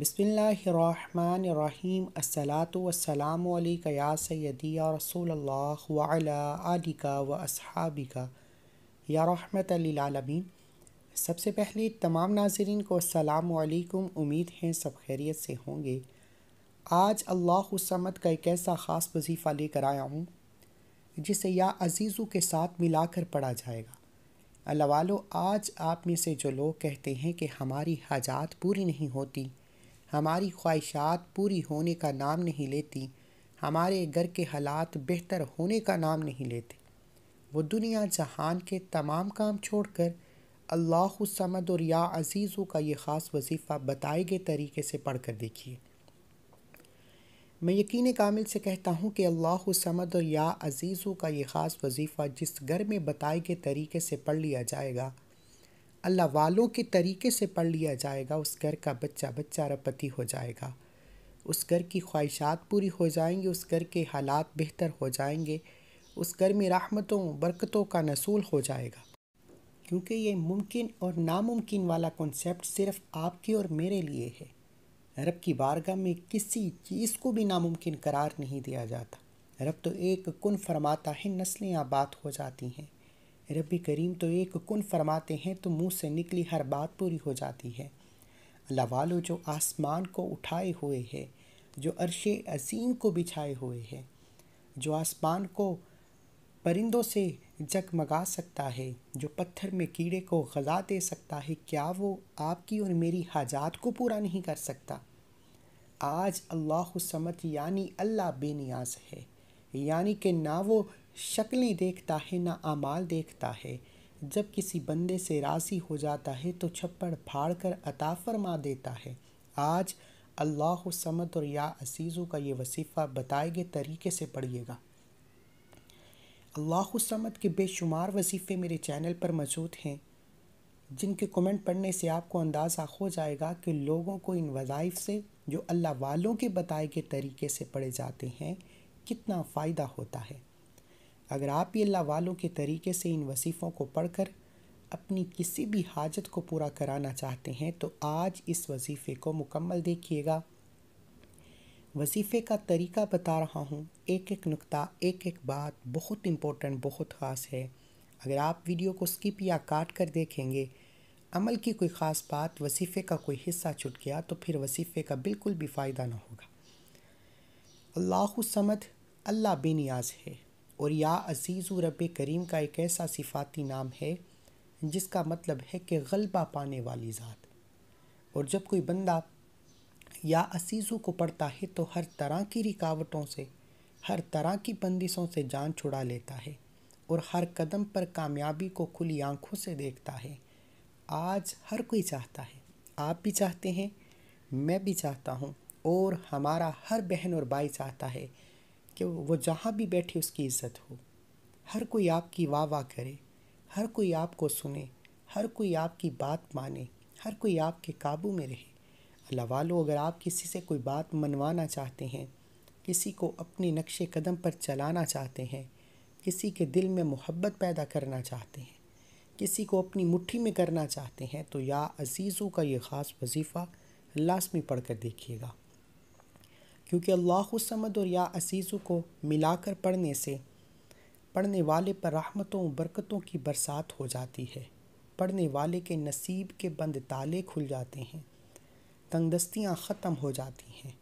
बसमीम असलातुलसलामक या सैदी या रसूल आलिका व असहाबिका या रहमत आलमीन सबसे पहले तमाम नाज़रीन को असलकुम उम्मीद हैं सब खैरियत से होंगे आज अल्लाह समद का एक ऐसा ख़ास वजीफ़ा लेकर आया हूँ जिसे या अजीज़ों के साथ मिलाकर पढ़ा जाएगा अल्लाह आज आप में से जो लोग कहते हैं कि हमारी हाजात पूरी नहीं होती हमारी ख्वाहिशात पूरी होने का नाम नहीं लेती हमारे घर के हालात बेहतर होने का नाम नहीं लेते वो दुनिया जहान के तमाम काम छोड़कर अल्लाह समद और या अजीज़ों का ये ख़ास वजीफ़ा बताए गए तरीके से पढ़ कर देखिए मैं यकीन कामिल से कहता हूँ कि अल्लाह समद और या अजीज़ों का ये ख़ास वजीफ़ा जिस घर में बताए गए तरीके से पढ़ लिया जाएगा अल्लाह वालों के तरीके से पढ़ लिया जाएगा उस घर का बच्चा बच्चा रपति हो जाएगा उस घर की ख्वाहिशात पूरी हो जाएंगी उस घर के हालात बेहतर हो जाएंगे उस घर में राहमतों बरकतों का नसूल हो जाएगा क्योंकि ये मुमकिन और नामुमकिन वाला कॉन्सेप्ट सिर्फ आपके और मेरे लिए है रब की बारगाह में किसी चीज़ को भी नामुमकिन करार नहीं दिया जाता रब तो एक कन फरमाता है नस्लें आबाद हो जाती हैं रबी करीम तो एक कन फरमाते हैं तो मुंह से निकली हर बात पूरी हो जाती है अल्लाह वालो जो आसमान को उठाए हुए है जो अरश अजीम को बिछाए हुए है जो आसमान को परिंदों से जगमगा सकता है जो पत्थर में कीड़े को गज़ा दे सकता है क्या वो आपकी और मेरी हाजात को पूरा नहीं कर सकता आज अल्लाह समत यानी अल्लाह बेनियाज है यानी कि ना वो शक्लें देखता है ना आमाल देखता है जब किसी बंदे से राज़ी हो जाता है तो छप्पड़ फाड़ कर अता फरमा देता है आज अल्लाह समद और या असीज़ों का ये वसीफ़ा बताए गए तरीके से पढ़िएगा अल्लाह समद के बेशुमार वसीफ़े मेरे चैनल पर मौजूद हैं जिनके कमेंट पढ़ने से आपको अंदाज़ा हो जाएगा कि लोगों को इन वज़ाइफ से जो अल्लाह वालों के बताए गए तरीके से पढ़े जाते हैं कितना फ़ायदा होता है अगर आप ये अल्लाह वालों के तरीके से इन वसीफ़ों को पढ़कर अपनी किसी भी हाजत को पूरा कराना चाहते हैं तो आज इस वजीफ़े को मुकम्मल देखिएगा वजीफ़े का तरीका बता रहा हूँ एक एक नुक्ता एक एक बात बहुत इम्पोर्टेंट बहुत ख़ास है अगर आप वीडियो को स्किप या काट कर देखेंगे अमल की कोई ख़ास बात वसीफ़े का कोई हिस्सा छुट गया तो फिर वसीफ़े का बिल्कुल भी फ़ायदा ना होगा अल्लाह समद अल्लाह बेनियाज है और या अजीज़ रब करीम का एक ऐसा सिफाती नाम है जिसका मतलब है कि गलबा पाने वाली ज़ात और जब कोई बंदा या असीज़ों को पढ़ता है तो हर तरह की रिकावटों से हर तरह की बंदिशों से जान छुड़ा लेता है और हर कदम पर कामयाबी को खुली आंखों से देखता है आज हर कोई चाहता है आप भी चाहते हैं मैं भी चाहता हूँ और हमारा हर बहन और भाई चाहता है कि वो जहाँ भी बैठे उसकी इज्जत हो हर कोई आपकी वाह वाह करे हर कोई आपको सुने हर कोई आपकी बात माने हर कोई आपके काबू में रहे अल्लाह वालों अगर आप किसी से कोई बात मनवाना चाहते हैं किसी को अपने नक्शे कदम पर चलाना चाहते हैं किसी के दिल में मोहब्बत पैदा करना चाहते हैं किसी को अपनी मुट्ठी में करना चाहते हैं तो या अजीज़ों का ये ख़ास वजीफ़ा लाजमी पढ़ कर देखिएगा क्योंकि अल्लाह समद और या असीज़ों को मिलाकर पढ़ने से पढ़ने वाले पर रहमतों बरकतों की बरसात हो जाती है पढ़ने वाले के नसीब के बंद ताले खुल जाते हैं तंगदस्तियाँ ख़त्म हो जाती हैं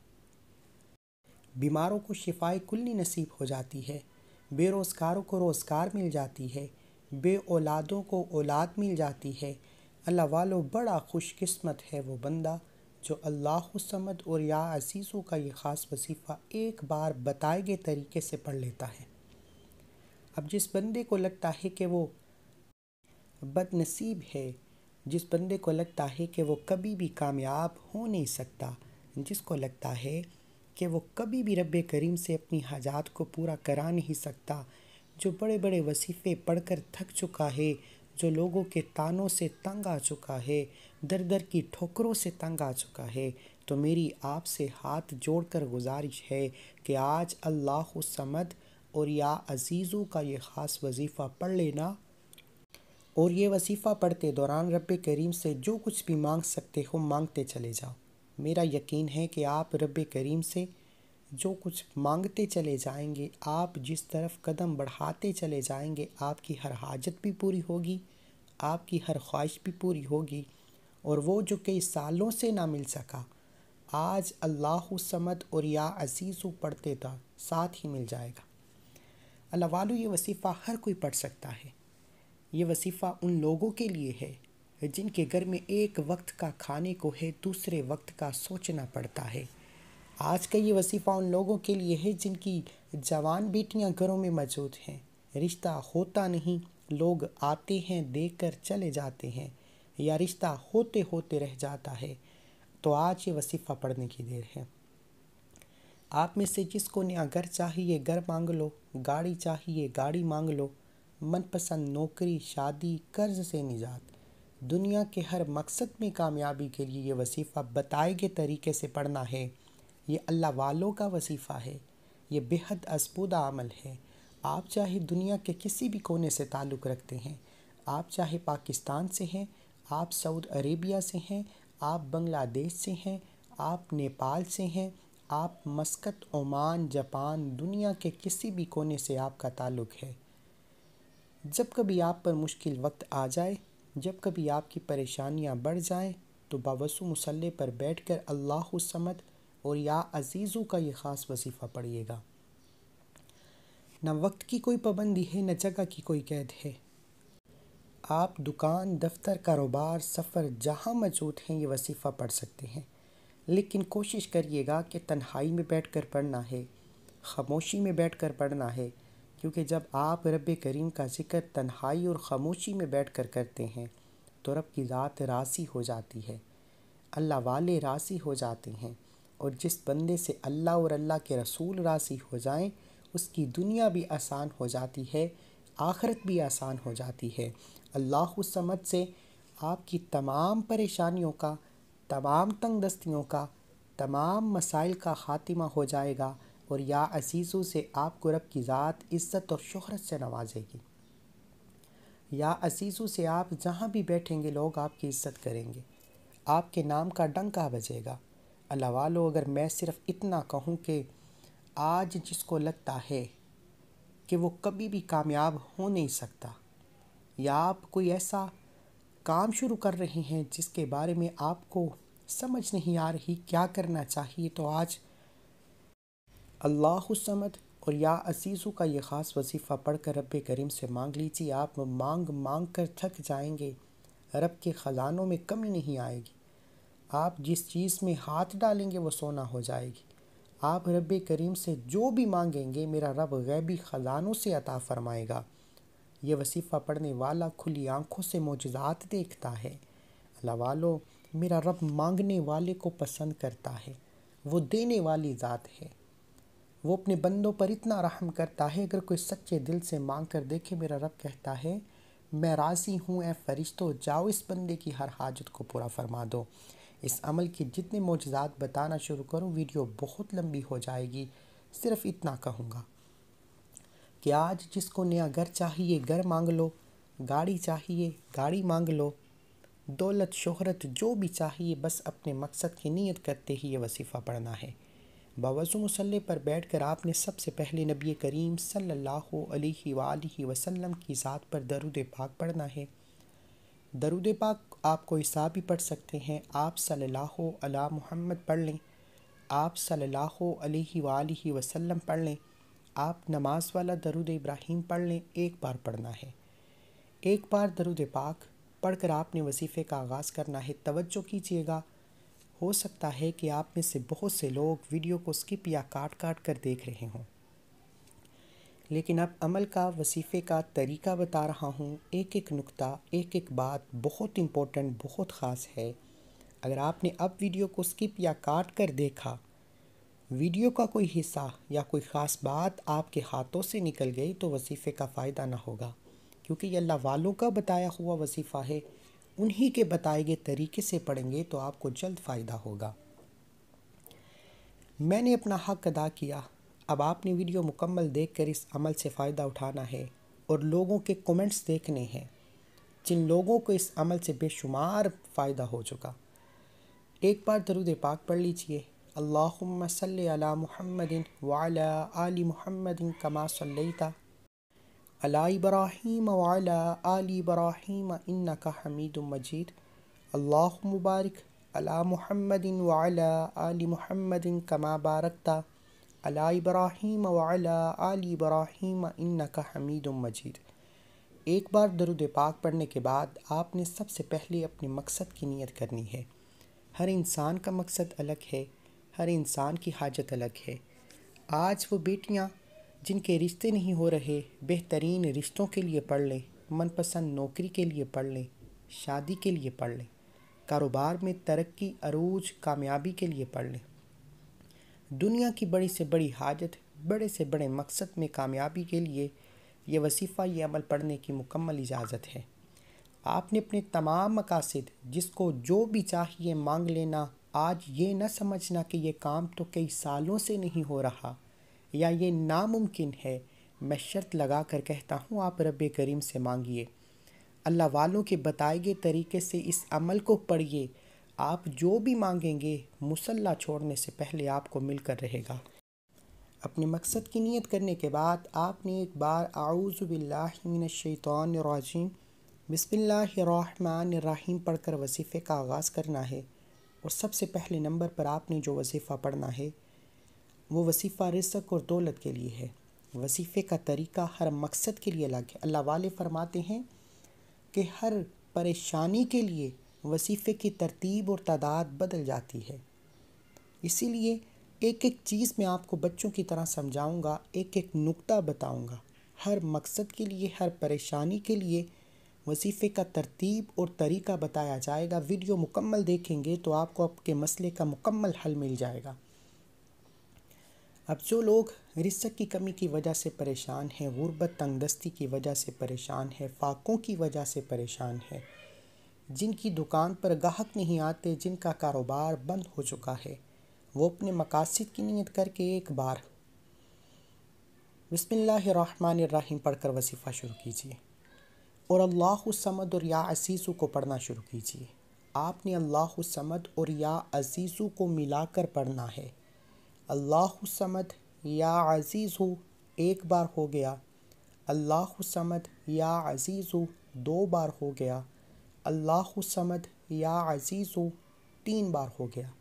बीमारों को शिफाए कुल्ली नसीब हो जाती है बेरोज़गारों को रोज़गार मिल जाती है बे औलादों को औलाद मिल जाती है अल्लाह वालों बड़ा खुशकस्मत है वो बंदा जो अल्लाह समद और या अजीज़ों का ये ख़ास वसीफ़ा एक बार बताए गए तरीके से पढ़ लेता है अब जिस बंदे को लगता है कि वो बदनसीब है जिस बंदे को लगता है कि वो कभी भी कामयाब हो नहीं सकता जिसको लगता है कि वो कभी भी रब करीम से अपनी हाजात को पूरा करा नहीं सकता जो बड़े बड़े वसीफ़े पढ़कर थक चुका है जो लोगों के तानों से तंग आ चुका है दर दर की ठोकरों से तंग आ चुका है तो मेरी आपसे हाथ जोड़कर गुजारिश है कि आज अल्लाह समद और या अजीज़ों का ये ख़ास वजीफ़ा पढ़ लेना और ये वसीफ़ा पढ़ते दौरान रब करीम से जो कुछ भी मांग सकते हो मांगते चले जाओ मेरा यकीन है कि आप रब करीम से जो कुछ मांगते चले जाएंगे आप जिस तरफ कदम बढ़ाते चले जाएंगे आपकी हर हाजत भी पूरी होगी आपकी हर ख्वाहिश भी पूरी होगी और वो जो कई सालों से ना मिल सका आज अल्लाह समद और या अजीज़ पढ़ते था साथ ही मिल जाएगा अल्लाह वालों ये वसीफ़ा हर कोई पढ़ सकता है ये वसीफ़ा उन लोगों के लिए है जिनके घर में एक वक्त का खाने को है दूसरे वक्त का सोचना पड़ता है आज का ये वसीफ़ा उन लोगों के लिए है जिनकी जवान बेटियां घरों में मौजूद हैं रिश्ता होता नहीं लोग आते हैं देख कर चले जाते हैं या रिश्ता होते होते रह जाता है तो आज ये वसीफ़ा पढ़ने की देर है आप में से जिसको नया घर चाहिए घर मांग लो गाड़ी चाहिए गाड़ी मांग लो मनपसंद नौकरी शादी कर्ज से निजात दुनिया के हर मकसद में कामयाबी के लिए ये वसीफ़ा बताए गए तरीके से पढ़ना है ये अल्लाह वालों का वसीफ़ा है ये बेहद असबूदा अमल है आप चाहे दुनिया के किसी भी कोने से ताल्लुक़ रखते हैं आप चाहे पाकिस्तान से हैं आप सऊद अरेबिया से हैं आप बंग्लादेश से हैं आप नेपाल से हैं आप मस्कत ओमान जापान दुनिया के किसी भी कोने से आपका ताल्लुक़ है जब कभी आप पर मुश्किल वक्त आ जाए जब कभी आपकी परेशानियां बढ़ जाएं तो बावसु मसल्ले पर बैठकर अल्लाह समद और या अजीज़ों का ये ख़ास वसीफ़ा पढ़िएगा न वक्त की कोई पाबंदी है न जगह की कोई कैद है आप दुकान दफ्तर कारोबार सफ़र जहाँ मौजूद हैं ये वसीफ़ा पढ़ सकते हैं लेकिन कोशिश करिएगा कि तन्हाई में बैठ कर पढ़ना है खामोशी में बैठ कर पढ़ना है क्योंकि जब आप रब करीम का जिक्र तन्हाई और खामोशी में बैठ कर करते हैं तो रब की ज़ात रासी हो जाती है अल्लाह वाले रासी हो जाते हैं और जिस बंदे से अल्लाह और अल्लाह के रसूल राशी हो जाएं उसकी दुनिया भी आसान हो जाती है आखरत भी आसान हो जाती है अल्लाह समझ से आपकी तमाम परेशानियों का तमाम तंग दस्तियों का तमाम मसाइल का खात्मा हो जाएगा और या असीसों से आपको रब की ज़ात इज़्ज़त और शहरत से नवाजेगी या असीसों से आप जहाँ भी बैठेंगे लोग आपकी इज़्ज़त करेंगे आपके नाम का डंका बजेगा अलावा लो अगर मैं सिर्फ़ इतना कहूँ कि आज जिसको लगता है कि वो कभी भी कामयाब हो नहीं सकता या आप कोई ऐसा काम शुरू कर रहे हैं जिसके बारे में आपको समझ नहीं आ रही क्या करना चाहिए तो आज अल्लाह समद और या अजीज़ों का ये ख़ास वजीफ़ा पढ़ कर रब करीम से मांग लीजिए आप मांग मांग कर थक जाएंगे रब के ख़जानों में कमी नहीं आएगी आप जिस चीज़ में हाथ डालेंगे वो सोना हो जाएगी आप रब करीम से जो भी मांगेंगे मेरा रब गैबी ख़जानों से अता फ़रमाएगा ये वसीफ़ा पढ़ने वाला खुली आँखों से मोजात देखता है अल्लाह वालो मेरा रब मांगने वाले को पसंद करता है वो देने वाली ज़ात है वो अपने बंदों पर इतना रहम करता है अगर कोई सच्चे दिल से मांग कर देखे मेरा रब कहता है मैं राज़ी हूँ ए फरिश्तों जाओ इस बंदे की हर हाजत को पूरा फरमा दो इस अमल के जितने मोजात बताना शुरू करूँ वीडियो बहुत लंबी हो जाएगी सिर्फ इतना कहूँगा कि आज जिसको नया घर चाहिए घर मांग लो गाड़ी चाहिए गाड़ी मांग लो दौलत शोहरत जो भी चाहिए बस अपने मकसद की नीयत करते ही ये वसीफ़ा पढ़ना है बावजू मसल्ले पर बैठ कर आपने सबसे पहले नबी करीम सल्ला वसलम वसल्लम की ज़ात पर दरुद पाक पढ़ना है दरुद पाक आप कोई सा भी पढ़ सकते हैं आप सल्लल्लाहु अला मोहम्मद पढ़ लें आप सल्लल्लाहु अलैहि वालैहि वसल्लम पढ़ लें आप नमाज वाला दरुद इब्राहिम पढ़ लें एक बार पढ़ना है एक बार दरुद पाक पढ़कर आपने वजीफ़े का आगाज़ करना है तवज्जो कीजिएगा हो सकता है कि आप में से बहुत से लोग वीडियो को स्किप या काट काट कर देख रहे हों लेकिन अब अमल का वसीफ़े का तरीका बता रहा हूँ एक एक नुक्ता एक एक बात बहुत इम्पोर्टेंट बहुत ख़ास है अगर आपने अब वीडियो को स्किप या काट कर देखा वीडियो का कोई हिस्सा या कोई ख़ास बात आपके हाथों से निकल गई तो वसीफ़े का फ़ायदा ना होगा क्योंकि ये अल्लाह वालों का बताया हुआ वसीफ़ा है उन्हीं के बताए गए तरीके से पढ़ेंगे तो आपको जल्द फ़ायदा होगा मैंने अपना हक अदा किया अब आपने वीडियो मुकम्मल देख कर इस अमल से फ़ायदा उठाना है और लोगों के कमेंट्स देखने हैं जिन लोगों को इस अमल से बेशुमार फ़ायदा हो चुका एक बार दरुद पाक पढ़ लीजिए अल्लाहुम्मा सल्ली अला मुहम्मदिन आली मुहम्मदिन कमा सल्लैता अला इब्राहिम वाला आली इब्राहिम इन्ना का हमीद मजीद अल्लाह मुबारक अला मुहम्मदिन वाला आली मुहम्मदिन कमा बारकता अला इब्राहिम वाला आल इब्राहिम का हमीद मजीद एक बार दरुद पाक पढ़ने के बाद आपने सबसे पहले अपने मकसद की नीयत करनी है हर इंसान का मकसद अलग है हर इंसान की हाजत अलग है आज वो बेटियाँ जिनके रिश्ते नहीं हो रहे बेहतरीन रिश्तों के लिए पढ़ लें मनपसंद नौकरी के लिए पढ़ लें शादी के लिए पढ़ लें कारोबार में तरक्की अरूज कामयाबी के लिए पढ़ लें दुनिया की बड़ी से बड़ी हाजत बड़े से बड़े मकसद में कामयाबी के लिए यह वसीफ़ा यह अमल पढ़ने की मुकम्मल इजाज़त है आपने अपने तमाम मकासद जिसको जो भी चाहिए मांग लेना आज ये न समझना कि यह काम तो कई सालों से नहीं हो रहा या ये नामुमकिन है मैं शर्त लगा कर कहता हूँ आप रब करीम से मांगिए अल्लाह वालों के बताए गए तरीके से इस अमल को पढ़िए आप जो भी मांगेंगे मुसल्ला छोड़ने से पहले आपको मिलकर रहेगा अपने मकसद की नियत करने के बाद आपने एक बार आउज़बिल्लाशैतरजीम पढ़ पढ़कर वसीफ़े का आगाज़ करना है और सबसे पहले नंबर पर आपने जो वजीफ़ा पढ़ना है वो वसीफ़ा रिसक और दौलत के लिए है वसीफ़े का तरीका हर मकसद के लिए अलग है अल्लाह वाले फरमाते हैं कि हर परेशानी के लिए वसीफ़े की तरतीब और तादाद बदल जाती है इसीलिए एक एक चीज़ मैं आपको बच्चों की तरह समझाऊंगा एक एक नुक्ता बताऊंगा हर मकसद के लिए हर परेशानी के लिए वसीफ़े का तरतीब और तरीका बताया जाएगा वीडियो मुकम्मल देखेंगे तो आपको आपके मसले का मुकम्मल हल मिल जाएगा अब जो लोग रिसक की कमी की वजह से परेशान हैं गुरबत तंगदस्ती की वजह से परेशान है फाकों की वजह से परेशान है जिनकी दुकान पर गाहक नहीं आते जिनका कारोबार बंद हो चुका है वो अपने मकासद की नीयत करके एक बार बसमीम पढ़कर वसीफ़ा शुरू कीजिए और अल्लाह समद और या असीसु को पढ़ना शुरू कीजिए आपने अल्लाह समद और या अजीज़ु को मिलाकर पढ़ना है अल्लाह समद या अजीज़ु एक बार हो गया अल्लाह समद या अजीज़ु दो बार हो गया अल्लाह समद या अज़ीज़ो तीन बार हो गया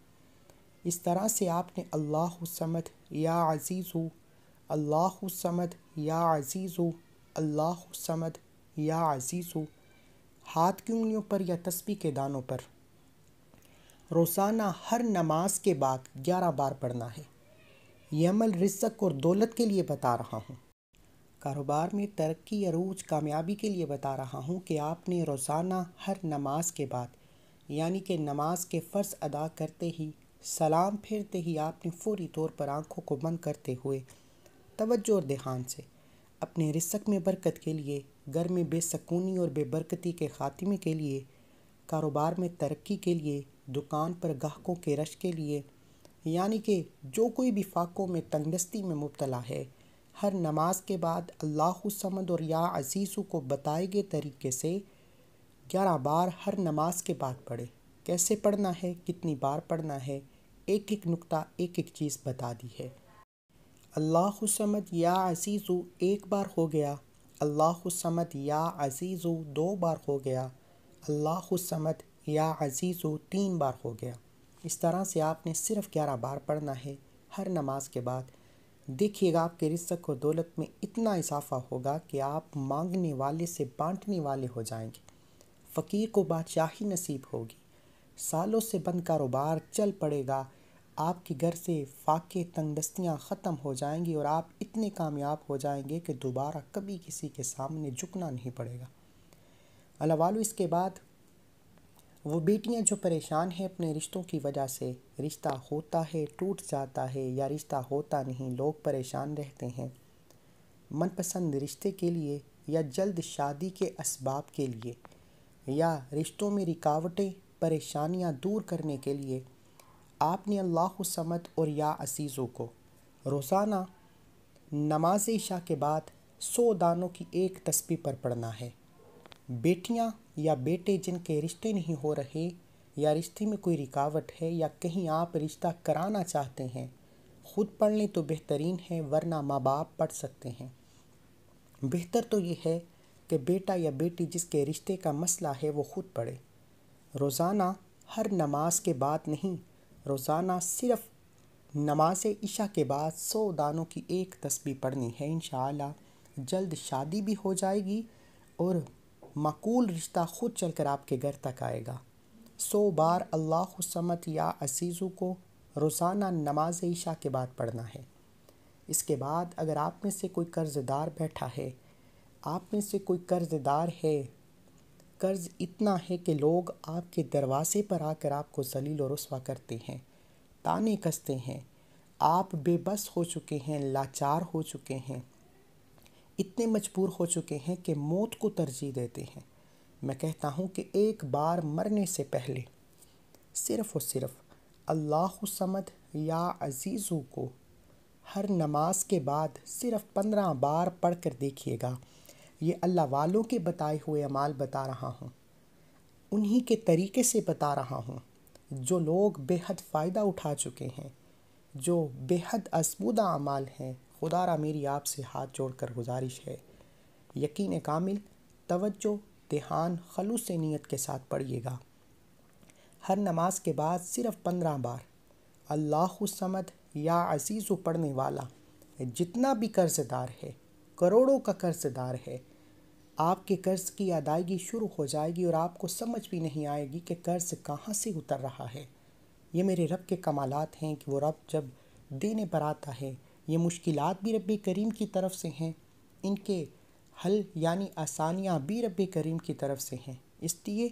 इस तरह से आपने अल्लाह समद या अज़ीज़ो अल्लाह समद या अज़ीज़ो अल्लाह समद या अज़ीज़ो हाथ की उंगलियों पर या तस्बी के दानों पर रोज़ाना हर नमाज के बाद ग्यारह बार पढ़ना है यह अमल रिज्ज़त और दौलत के लिए बता रहा हूँ कारोबार में तरक्की अरूज कामयाबी के लिए बता रहा हूँ कि आपने रोज़ाना हर नमाज के बाद यानी कि नमाज के फ़र्ज़ अदा करते ही सलाम फेरते ही आपने फौरी तौर पर आंखों को बंद करते हुए तवज्जो और ध्यान से अपने रिसक में बरकत के लिए घर में बेसकूनी और बेबरकती के ख़ात्मे के लिए कारोबार में तरक्की के लिए दुकान पर गाहकों के रश के लिए यानी कि जो कोई भी फाकों में तंगदस्ती में मुबतला है हर नमाज के बाद अल्लाह समद और या अज़ीज़ु को बताए गए तरीके से ग्यारह बार हर नमाज के बाद पढ़े कैसे पढ़ना है कितनी बार पढ़ना है एक एक नुक्ता एक एक चीज़ बता दी है अल्लाह समद या अजीज़ू एक बार हो गया अल्लाह समद या अजीज़ू दो बार हो गया अल्लाह समद या अज़ीज़ु तीन बार हो गया इस तरह से आपने सिर्फ़ ग्यारह बार पढ़ना है हर नमाज के बाद देखिएगा आपके रिश्तक और दौलत में इतना इजाफा होगा कि आप मांगने वाले से बांटने वाले हो जाएंगे फ़कीर को बादशाही नसीब होगी सालों से बंद कारोबार चल पड़ेगा आपके घर से फाके तंगदस्तियाँ ख़त्म हो जाएंगी और आप इतने कामयाब हो जाएंगे कि दोबारा कभी किसी के सामने झुकना नहीं पड़ेगा अलावालू इसके बाद वो बेटियां जो परेशान हैं अपने रिश्तों की वजह से रिश्ता होता है टूट जाता है या रिश्ता होता नहीं लोग परेशान रहते हैं मनपसंद रिश्ते के लिए या जल्द शादी के इसबाब के लिए या रिश्तों में रिकावटें परेशानियां दूर करने के लिए आपने अल्लाह समत और या असीज़ों को रोज़ाना नमाज ईशा के बाद सौ दानों की एक तस्वीर पर पढ़ना है बेटियां या बेटे जिनके रिश्ते नहीं हो रहे या रिश्ते में कोई रिकावट है या कहीं आप रिश्ता कराना चाहते हैं ख़ुद पढ़ लें तो बेहतरीन है वरना माँ बाप पढ़ सकते हैं बेहतर तो ये है कि बेटा या बेटी जिसके रिश्ते का मसला है वो ख़ुद पढ़े रोज़ाना हर नमाज के बाद नहीं रोज़ाना सिर्फ नमाज इशा के बाद सौ दानों की एक तस्बी पढ़नी है इन जल्द शादी भी हो जाएगी और मकूल रिश्ता ख़ुद चल कर आपके घर तक आएगा सो बार अल्लाह समत या असीज़ों को रोज़ाना नमाज ईशा के बाद पढ़ना है इसके बाद अगर आप में से कोई कर्ज़दार बैठा है आप में से कोई कर्ज़दार है कर्ज़ इतना है कि लोग आपके दरवाज़े पर आकर आपको जलील और रसवा करते हैं ताने कसते हैं आप बेबस हो चुके हैं लाचार हो चुके हैं इतने मजबूर हो चुके हैं कि मौत को तरजीह देते हैं मैं कहता हूँ कि एक बार मरने से पहले सिर्फ़ और सिर्फ अल्लाह समद या अजीज़ों को हर नमाज के बाद सिर्फ पंद्रह बार पढ़ कर देखिएगा ये अल्लाह वालों के बताए हुए अमाल बता रहा हूँ उन्हीं के तरीके से बता रहा हूँ जो लोग बेहद फ़ायदा उठा चुके हैं जो बेहद असबूदा अमाल हैं खुदा मेरी आपसे हाथ जोड़ कर गुजारिश है यकीन कामिल तवज्जो देहान खलूस नीयत के साथ पढ़िएगा हर नमाज के बाद सिर्फ पंद्रह बार अल्लाह समद या अजीज़ पढ़ने वाला जितना भी कर्जदार है करोड़ों का कर्जदार है आपके कर्ज़ की अदायगी शुरू हो जाएगी और आपको समझ भी नहीं आएगी कि कर्ज़ कहाँ से उतर रहा है ये मेरे रब के कमालात हैं कि वो रब जब देने पर आता है ये मुश्किल भी रब करीम की तरफ से हैं इनके हल यानी आसानियाँ भी रब करीम की तरफ से हैं इसलिए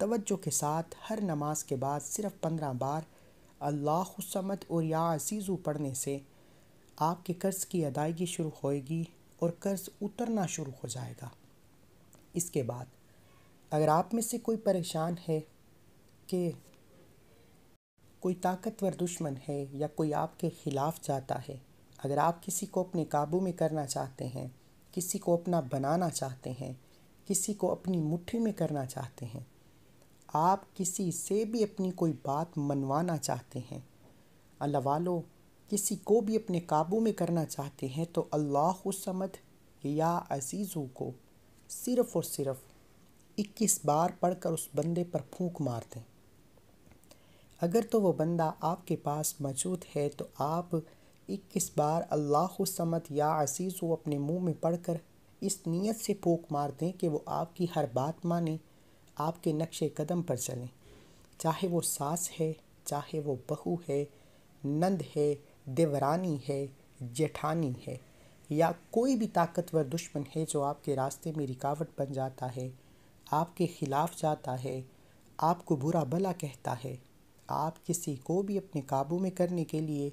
तवज्जो के साथ हर नमाज के बाद सिर्फ पंद्रह बार अल्लाह समत और या अजीज़ू पढ़ने से आपके कर्ज़ की अदायगी शुरू होएगी और कर्ज़ उतरना शुरू हो जाएगा इसके बाद अगर आप में से कोई परेशान है कि कोई ताकतवर दुश्मन है या कोई आपके ख़िलाफ़ जाता है अगर आप किसी को अपने काबू में करना चाहते हैं किसी को अपना बनाना चाहते हैं किसी को अपनी मुट्ठी में करना चाहते हैं आप किसी से भी अपनी कोई बात मनवाना चाहते हैं अल्लाह वालों किसी को भी अपने काबू में करना चाहते हैं तो अल्लाह समद या अजीज़ों को सिर्फ़ और सिर्फ इक्कीस बार पढ़कर उस बंदे पर फूंक मार दें अगर तो वो बंदा आपके पास मौजूद है तो आप इक्कीस बार अल्लाह समत या असीज़ वो अपने मुंह में पढ़कर इस नीयत से फूक मार दें कि वो आपकी हर बात माने आपके नक्शे कदम पर चलें चाहे वो सास है चाहे वो बहू है नंद है देवरानी है जेठानी है या कोई भी ताकतवर दुश्मन है जो आपके रास्ते में रिकावट बन जाता है आपके ख़िलाफ़ जाता है आपको बुरा भला कहता है आप किसी को भी अपने काबू में करने के लिए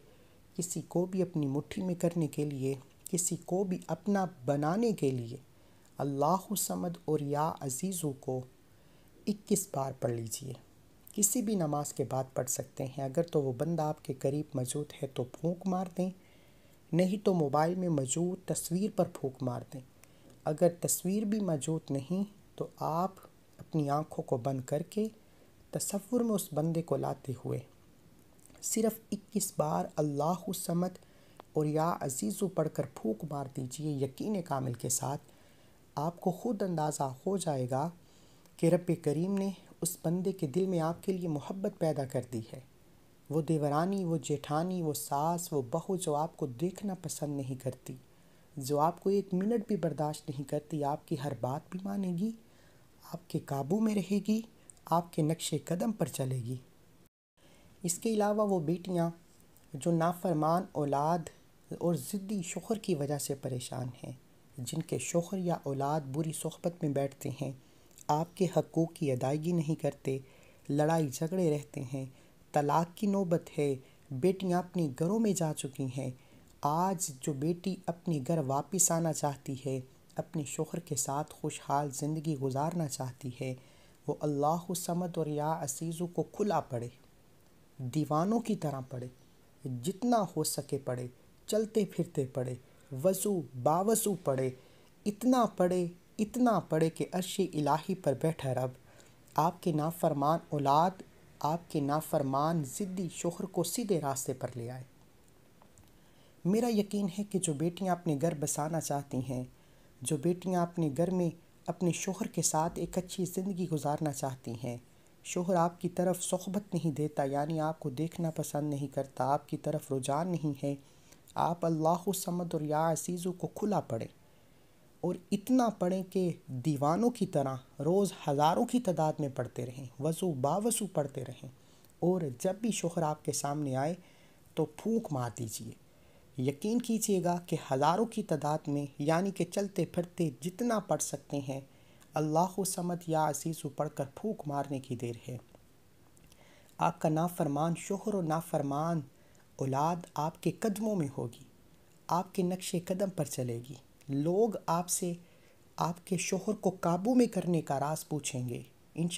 किसी को भी अपनी मुट्ठी में करने के लिए किसी को भी अपना बनाने के लिए अल्लाह समद और या अज़ीज़ों को इक्कीस बार पढ़ लीजिए किसी भी नमाज के बाद पढ़ सकते हैं अगर तो वो बंदा आपके करीब मौजूद है तो फूंक मार दें नहीं तो मोबाइल में मौजूद तस्वीर पर फूंक मार दें अगर तस्वीर भी मौजूद नहीं तो आप अपनी आँखों को बंद करके तस्वुर में उस बंदे को लाते हुए सिर्फ 21 बार अल्लाह समत और या अजीज़ों पढ़कर फूक मार दीजिए यकीन कामिल के साथ आपको ख़ुद अंदाज़ा हो जाएगा कि रब करीम ने उस बंदे के दिल में आपके लिए मोहब्बत पैदा कर दी है वो देवरानी वो जेठानी वो सास वो बहू जो आपको देखना पसंद नहीं करती जो आपको एक मिनट भी बर्दाश्त नहीं करती आपकी हर बात भी मानेगी आपके काबू में रहेगी आपके नक्शे कदम पर चलेगी इसके अलावा वो बेटियाँ जो नाफरमान औलाद और ज़िद्दी शोहर की वजह से परेशान हैं जिनके शोहर या औलाद बुरी सोहबत में बैठते हैं आपके हकूक़ की अदायगी नहीं करते लड़ाई झगड़े रहते हैं तलाक़ की नौबत है बेटियाँ अपने घरों में जा चुकी हैं आज जो बेटी अपने घर वापस आना चाहती है अपने शोहर के साथ खुशहाल ज़िंदगी गुजारना चाहती है वो अल्लाह समद और या असीज़ों को खुला पड़े दीवानों की तरह पढ़े जितना हो सके पढ़े चलते फिरते पढ़े वजू बावजू पढ़े इतना पढ़े इतना पढ़े कि अर्शी इलाही पर बैठा रब आपके नाफरमान औलाद आपके नाफरमान ज़िद्दी शोहर को सीधे रास्ते पर ले आए मेरा यकीन है कि जो बेटियां अपने घर बसाना चाहती हैं जो बेटियां अपने घर में अपने शोहर के साथ एक अच्छी ज़िंदगी गुजारना चाहती हैं शोहर आपकी तरफ सोहबत नहीं देता यानी आपको देखना पसंद नहीं करता आपकी तरफ रुझान नहीं है आप अल्लाह समद और या असीज़ों को खुला पढ़ें और इतना पढ़ें कि दीवानों की तरह रोज़ हज़ारों की तादाद में पढ़ते रहें वज़ू बावसू पढ़ते रहें और जब भी शोहर आपके सामने आए तो फूंक मार दीजिए यकीन कीजिएगा कि हज़ारों की तादाद में यानी कि चलते फिरते जितना पढ़ सकते हैं अल्लाह समद या असीस ऊपर कर फूक मारने की देर है आपका नाफरमान शोहर और नाफरमान औलाद आपके कदमों में होगी आपके नक्शे कदम पर चलेगी लोग आपसे आपके शोहर को काबू में करने का रास पूछेंगे इन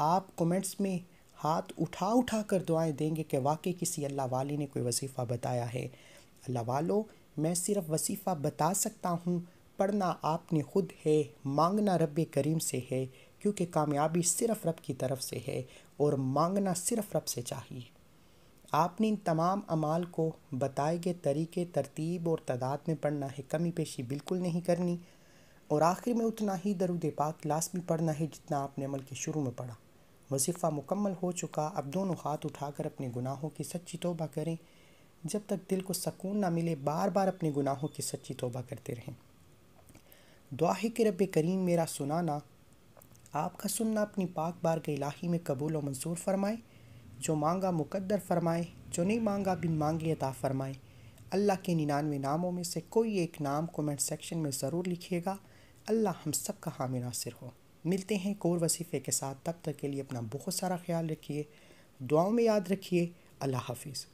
आप कमेंट्स में हाथ उठा उठा कर दुआएं देंगे कि वाकई किसी अल्लाह वाले ने कोई वसीफ़ा बताया है अल्लाह वालों मैं सिर्फ़ वसीफ़ा बता सकता हूँ पढ़ना आपने खुद है मांगना रब करीम से है क्योंकि कामयाबी सिर्फ रब की तरफ से है और मांगना सिर्फ रब से चाहिए आपने इन तमाम अमाल को बताए गए तरीके तरतीब और तादाद में पढ़ना है कमी पेशी बिल्कुल नहीं करनी और आखिर में उतना ही दरुद पाक लाजमी पढ़ना है जितना आपने अमल के शुरू में पढ़ा वजीफ़ा मुकम्मल हो चुका अब दोनों हाथ उठाकर अपने गुनाहों की सच्ची तोबा करें जब तक दिल को सकून ना मिले बार बार अपने गुनाहों की सच्ची तोबा करते रहें दुआ है कि रब करीम मेरा सुनाना आपका सुनना अपनी पाक बार के इलाही में कबूल और मंसूर फरमाए जो मांगा मुकद्दर फरमाए जो नहीं मांगा बिन मांगे अता फरमाए अल्लाह के निन्यानवे नामों में से कोई एक नाम कमेंट सेक्शन में ज़रूर लिखिएगा अल्लाह हम सब का हामी नासिर हो मिलते हैं कोर वसीफ़े के साथ तब तक के लिए अपना बहुत सारा ख्याल रखिए दुआओं में याद रखिए अल्लाह हाफिज़